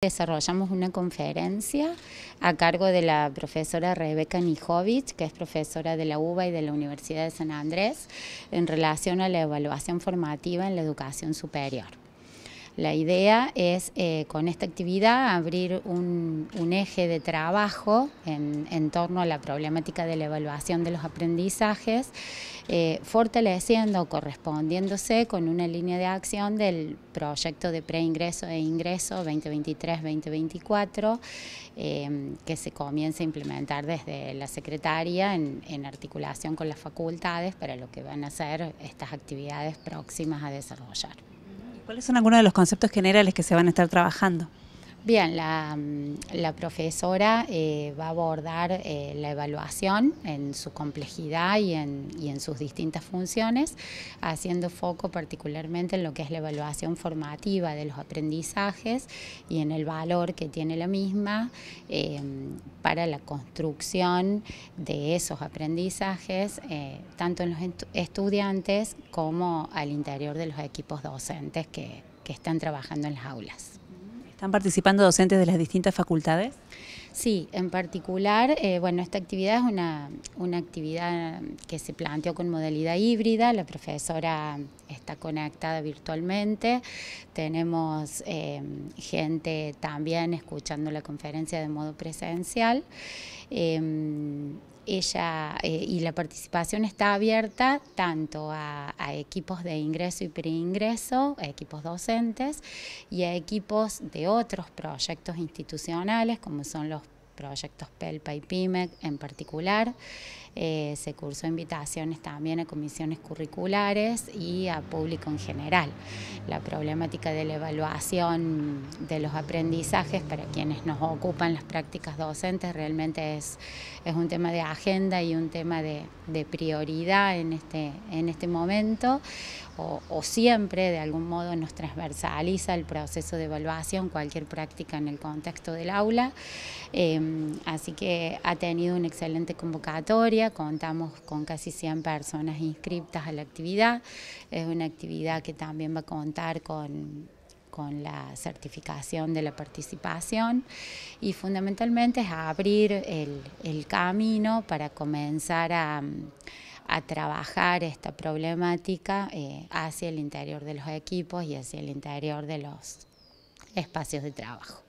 Desarrollamos una conferencia a cargo de la profesora Rebeca Nijovic, que es profesora de la UBA y de la Universidad de San Andrés, en relación a la evaluación formativa en la educación superior. La idea es eh, con esta actividad abrir un, eje de trabajo en, torno a la problemática de la evaluación de los aprendizajes, eh, fortaleciendo, correspondiéndose con una línea de acción del proyecto de preingreso e ingreso 2023-2024, em, que se comienza a implementar desde la Secretaría en, en articulación con las facultades para lo que van a ser estas actividades próximas a desarrollar. ¿Cuáles son algunos de los conceptos generales que se van a estar trabajando? Bien, la, mm, profesora eh, va a abordar eh, la evaluación en su complejidad y en, sus distintas funciones, haciendo foco particularmente en lo que es la evaluación formativa de los aprendizajes y en el valor que tiene la misma eh, para la construcción de esos aprendizajes, tanto en los estudiantes como al interior de los equipos docentes que están trabajando en las aulas. ¿Están participando docentes de las distintas facultades? Sí, en particular, eh, bueno, esta actividad es una, actividad que se planteó con modalidad híbrida, la profesora está conectada virtualmente, tenemos eh, gente también escuchando la conferencia de modo presencial. Em, ella eh, y la participación está abierta tanto a, a equipos de ingreso y preingreso, a equipos docentes y a equipos de otros proyectos institucionales como son los proyectos PELPA y PIMEC en particular. Eh, se cursó invitaciones también a comisiones curriculares y a público en general. La problemática de la evaluación de los aprendizajes para quienes nos ocupan las prácticas docentes realmente es, un tema de agenda y un tema de, prioridad en este, este momento o, siempre de algún modo nos transversaliza el proceso de evaluación, cualquier práctica en el contexto del aula. Eh, así que ha tenido una excelente convocatoria contamos con casi 100 personas inscritas a la actividad. Es una actividad que también va a contar con la certificación de la participación y fundamentalmente es abrir el, camino para comenzar a, trabajar esta problemática eh, hacia el interior de los equipos y hacia el interior de los espacios de trabajo.